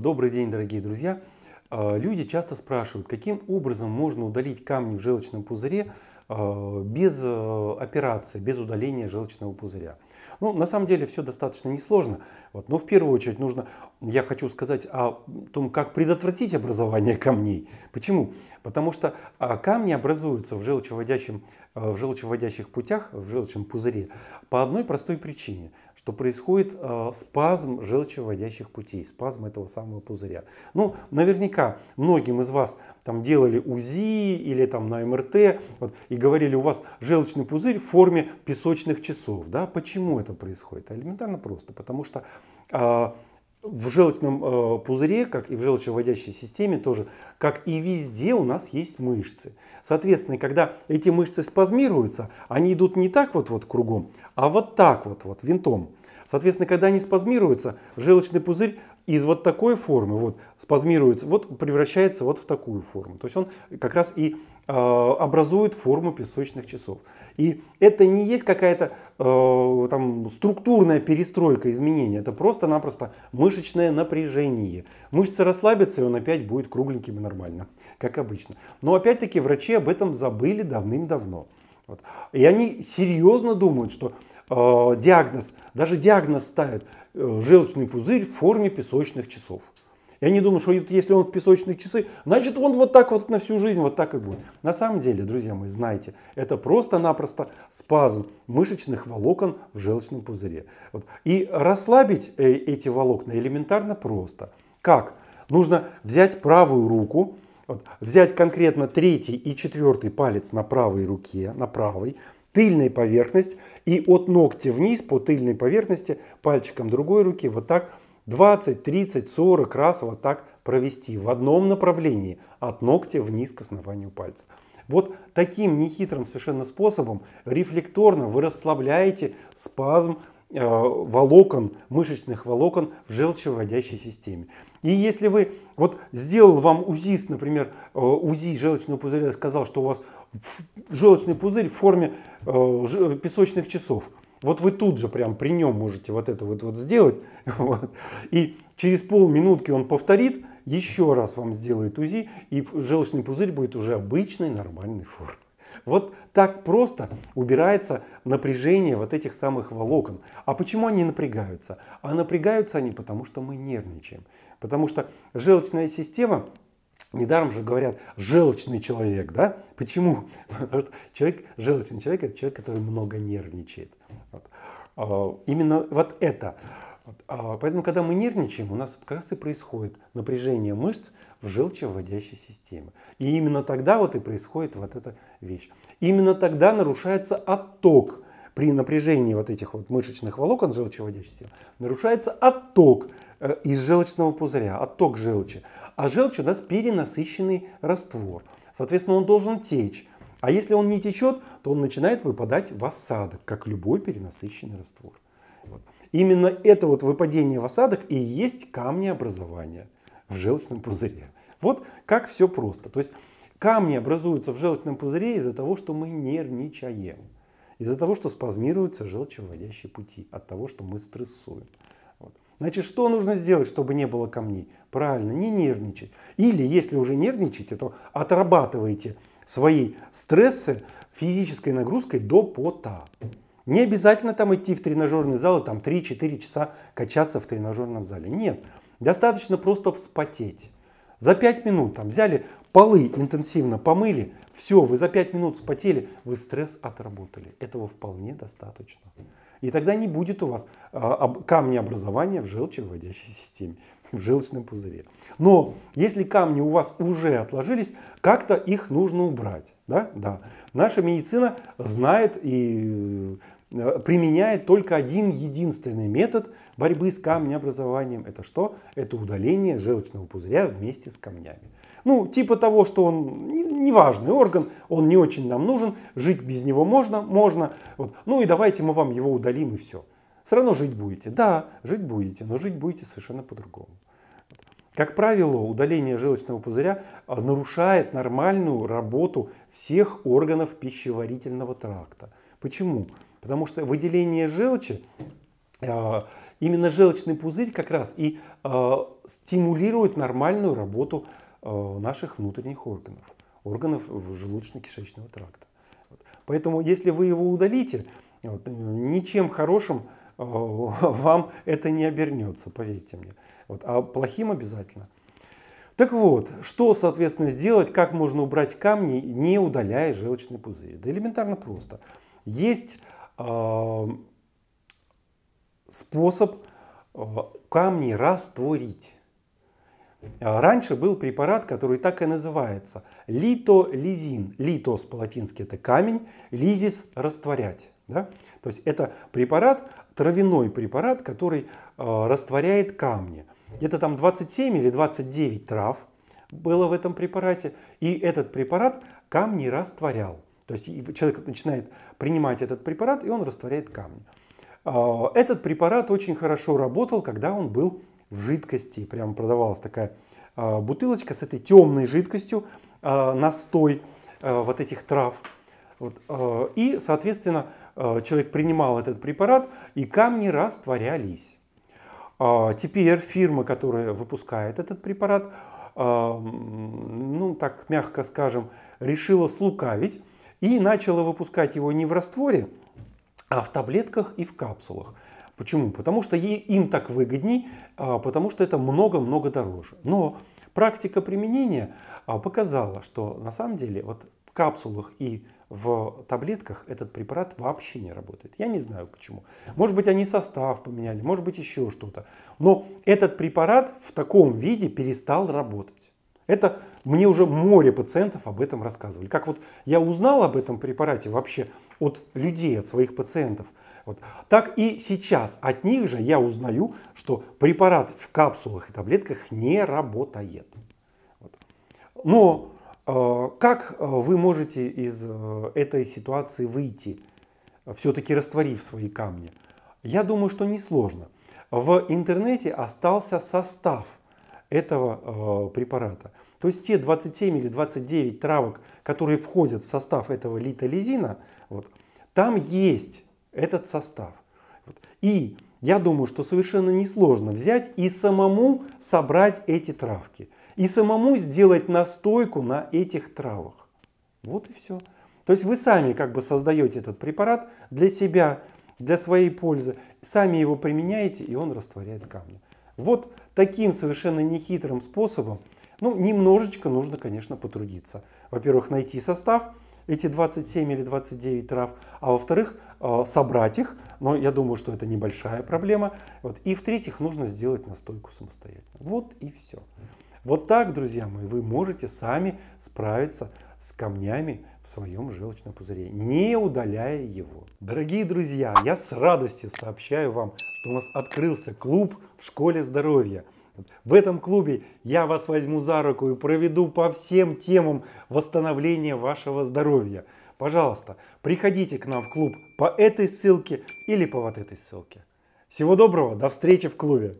Добрый день, дорогие друзья! А, люди часто спрашивают, каким образом можно удалить камни в желчном пузыре Э, без э, операции, без удаления желчного пузыря. Ну, на самом деле все достаточно несложно. Вот. Но в первую очередь нужно, я хочу сказать о том, как предотвратить образование камней. Почему? Потому что а, камни образуются в желчеводящем, э, в желчеводящих путях, в желчном пузыре по одной простой причине, что происходит спазм желчеводящих путей, спазм этого самого пузыря. Ну, наверняка многим из вас там делали УЗИ или там на МРТ вот, и говорили, у вас желчный пузырь в форме песочных часов. Да? Почему это происходит? Элементарно просто, потому что э, в желчном э, пузыре, как и в желчевыводящей системе тоже, как и везде у нас есть мышцы. Соответственно, когда эти мышцы спазмируются, они идут не так вот, вот кругом, а вот так вот, вот винтом. Соответственно, когда они спазмируются, желчный пузырь из вот такой формы вот спазмируется, вот превращается вот в такую форму. То есть он как раз и э, образует форму песочных часов. И это не есть какая-то э, там структурная перестройка изменения это просто-напросто мышечное напряжение. Мышцы расслабится и он опять будет кругленьким и нормально, как обычно. Но опять-таки врачи об этом забыли давным-давно. Вот. И они серьезно думают, что э, диагноз, даже диагноз ставят – Э, желчный пузырь в форме песочных часов. Я не думаю, что если он в песочные часы, значит он вот так вот на всю жизнь вот так и будет. На самом деле, друзья мои, знаете, это просто-напросто спазм мышечных волокон в желчном пузыре. Вот. И расслабить э, эти волокна элементарно просто. Как? Нужно взять правую руку, вот, взять конкретно третий и четвертый палец на правой руке, на правой, тыльной поверхность и от ногтя вниз по тыльной поверхности пальчиком другой руки вот так 20, 30, 40 раз вот так провести в одном направлении от ногтя вниз к основанию пальца. Вот таким нехитрым совершенно способом рефлекторно вы расслабляете спазм Э, волокон, мышечных волокон в желчевыводящей системе. И если вы, вот сделал вам УЗИ, например, э, УЗИ желчного пузыря сказал, что у вас желчный пузырь в форме э, песочных часов, вот вы тут же прям при нем можете вот это вот, вот сделать. Вот. И через полминутки он повторит, еще раз вам сделает УЗИ, и желчный пузырь будет уже обычной нормальной формы. Вот так просто убирается напряжение вот этих самых волокон. А почему они напрягаются? А напрягаются они потому, что мы нервничаем. Потому что желчная система Недаром же говорят желчный человек, да? Почему? Потому что человек, желчный человек – это человек, который много нервничает. Вот. А, именно вот это. Вот. А, поэтому, когда мы нервничаем, у нас как раз и происходит напряжение мышц в желчевыводящей системе. И именно тогда вот и происходит вот эта вещь. Именно тогда нарушается отток при напряжении вот этих вот мышечных волокон желчевыводящей системы. Нарушается отток э, из желчного пузыря, отток желчи. А желчь у нас перенасыщенный раствор. Соответственно, он должен течь. А если он не течет, то он начинает выпадать в осадок, как любой перенасыщенный раствор. Вот. Именно это вот выпадение в осадок и есть камнеобразование в желчном пузыре. Вот как все просто. То есть камни образуются в желчном пузыре из-за того, что мы нервничаем. Из-за того, что спазмируются желчевыводящие пути. От того, что мы стрессуем. Вот. Значит, что нужно сделать, чтобы не было камней? Правильно, не нервничать. Или, если уже нервничаете, то отрабатывайте свои стрессы физической нагрузкой до пота. Не обязательно там идти в тренажерный зал и там 3-4 часа качаться в тренажерном зале. Нет, достаточно просто вспотеть. За 5 минут там взяли, полы интенсивно помыли, все, вы за 5 минут вспотели, вы стресс отработали. Этого вполне достаточно. И тогда не будет у вас а, камни образования в желчевыводящей системе, в желчном пузыре. Но если камни у вас уже отложились, как-то их нужно убрать. Да? Да. Наша медицина знает и э, Э, применяет только один единственный метод борьбы с камнеобразованием. Это что? Это удаление желчного пузыря вместе с камнями. Ну, типа того, что он неважный орган, он не очень нам нужен, жить без него можно, можно. Вот. Ну и давайте мы вам его удалим и все. Все равно жить будете. Да, жить будете, но жить будете совершенно по-другому. Как правило, удаление желчного пузыря э, нарушает нормальную работу всех органов пищеварительного тракта. Почему? Потому что выделение желчи, э, именно желчный пузырь как раз и э, стимулирует нормальную работу э, наших внутренних органов, органов желудочно-кишечного тракта. Поэтому если вы его удалите, ничем хорошим вам это не обернется, поверьте мне. а плохим обязательно. Так вот, что, соответственно, сделать, как можно убрать камни, не удаляя желчный пузырь? Да элементарно просто. Есть Э, способ э, камни растворить. Э, раньше был препарат, который так и называется – литолизин. Литос по-латински – это камень, лизис – растворять. Да? То есть это препарат, травяной препарат, который растворяет камни. Где-то там 27 или 29 трав было в этом препарате, и этот препарат камни растворял. То есть человек начинает принимать этот препарат, и он растворяет камни. А, этот препарат очень хорошо работал, когда он был в жидкости. Прямо продавалась такая а, бутылочка с этой темной жидкостью, а, настой вот этих трав. И, соответственно, человек принимал этот препарат, и камни растворялись. Теперь фирма, которая выпускает этот препарат, ну, так мягко скажем, решила слукавить и начала выпускать его не в растворе, а в таблетках и в капсулах. Почему? Потому что им так выгодней, а, потому что это много-много дороже. Но практика применения а, показала, что на самом деле вот в капсулах и в таблетках этот препарат вообще не работает. Я не знаю почему. Может быть они состав поменяли, может быть еще что-то. Но этот препарат в таком виде перестал работать. Это мне уже море пациентов об этом рассказывали. Как вот я узнал об этом препарате вообще от людей, от своих пациентов, вот. так и сейчас от них же я узнаю, что препарат в капсулах и таблетках не работает. Вот. Но э, как э, вы можете из э, этой ситуации выйти, все-таки растворив свои камни? Я думаю, что несложно. В интернете остался состав этого э, препарата. То есть те 27 или 29 травок, которые входят в состав этого литолизина, вот, там есть этот состав. Вот. И я думаю, что совершенно несложно взять и самому собрать эти травки. И самому сделать настойку на этих травах. Вот и все. То есть вы сами как бы создаете этот препарат для себя, для своей пользы, сами его применяете, и он растворяет камни. Вот таким совершенно нехитрым способом, ну, немножечко нужно, конечно, потрудиться. Во-первых, найти состав, эти 27 или 29 трав, а во-вторых, э, собрать их, но я думаю, что это небольшая проблема. Вот. И в-третьих, нужно сделать настойку самостоятельно. Вот и все. Вот так, друзья мои, вы можете сами справиться с камнями в своем желчном пузыре, не удаляя его. Дорогие друзья, я с радостью сообщаю вам, что у нас открылся клуб в школе здоровья. В этом клубе я вас возьму за руку и проведу по всем темам восстановления вашего здоровья. Пожалуйста, приходите к нам в клуб по этой ссылке или по вот этой ссылке. Всего доброго, до встречи в клубе!